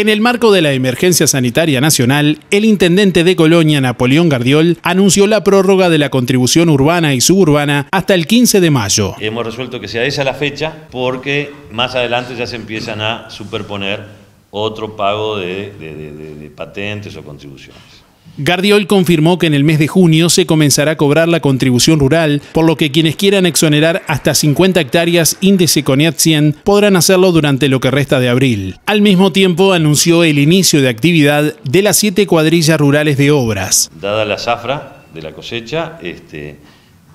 En el marco de la emergencia sanitaria nacional, el intendente de Colonia, Napoleón Gardiol, anunció la prórroga de la contribución urbana y suburbana hasta el 15 de mayo. Hemos resuelto que sea esa la fecha porque más adelante ya se empiezan a superponer otro pago de, de patentes o contribuciones. Gardiol confirmó que en el mes de junio se comenzará a cobrar la contribución rural, por lo que quienes quieran exonerar hasta 50 hectáreas índice CONIAT 100 podrán hacerlo durante lo que resta de abril. Al mismo tiempo anunció el inicio de actividad de las siete cuadrillas rurales de obras. Dada la zafra de la cosecha, este,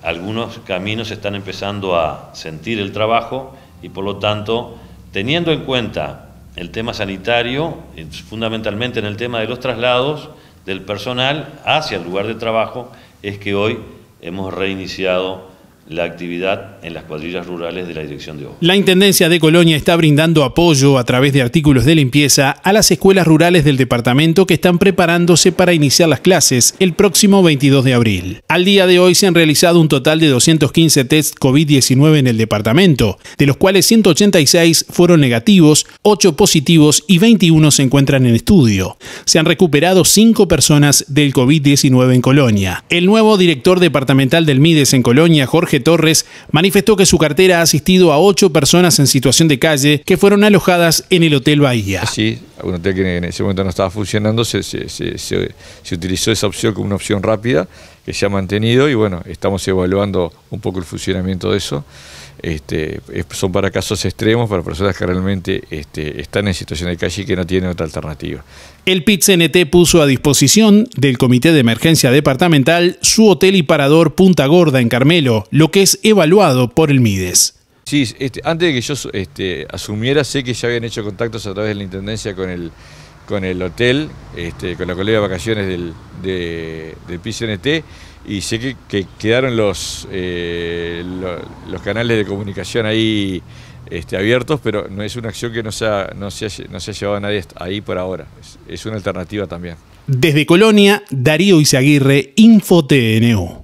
algunos caminos están empezando a sentir el trabajo y por lo tanto, teniendo en cuenta el tema sanitario, eh, fundamentalmente en el tema de los traslados, del personal hacia el lugar de trabajo es que hoy hemos reiniciado la actividad en las cuadrillas rurales de la Dirección de La Intendencia de Colonia está brindando apoyo a través de artículos de limpieza a las escuelas rurales del departamento que están preparándose para iniciar las clases el próximo 22 de abril. Al día de hoy se han realizado un total de 215 test COVID-19 en el departamento, de los cuales 186 fueron negativos, 8 positivos y 21 se encuentran en estudio. Se han recuperado 5 personas del COVID-19 en Colonia. El nuevo director departamental del MIDES en Colonia, Jorge Torres, manifestó que su cartera ha asistido a ocho personas en situación de calle que fueron alojadas en el Hotel Bahía un hotel que en ese momento no estaba funcionando, se, utilizó esa opción como una opción rápida que se ha mantenido y bueno, estamos evaluando un poco el funcionamiento de eso. Este, son para casos extremos, para personas que realmente este, están en situación de calle y que no tienen otra alternativa. El PIT-CNT puso a disposición del Comité de Emergencia Departamental su hotel y parador Punta Gorda en Carmelo, lo que es evaluado por el MIDES. Este, antes de que yo este, asumiera, sé que ya habían hecho contactos a través de la Intendencia con el, con el hotel, este, con la colega de vacaciones del, de, y sé que, quedaron los, eh, los canales de comunicación ahí abiertos, pero no es una acción que no se ha, no se llevado a nadie ahí por ahora. Es, una alternativa también. Desde Colonia, Darío Izaguirre, InfoTNO.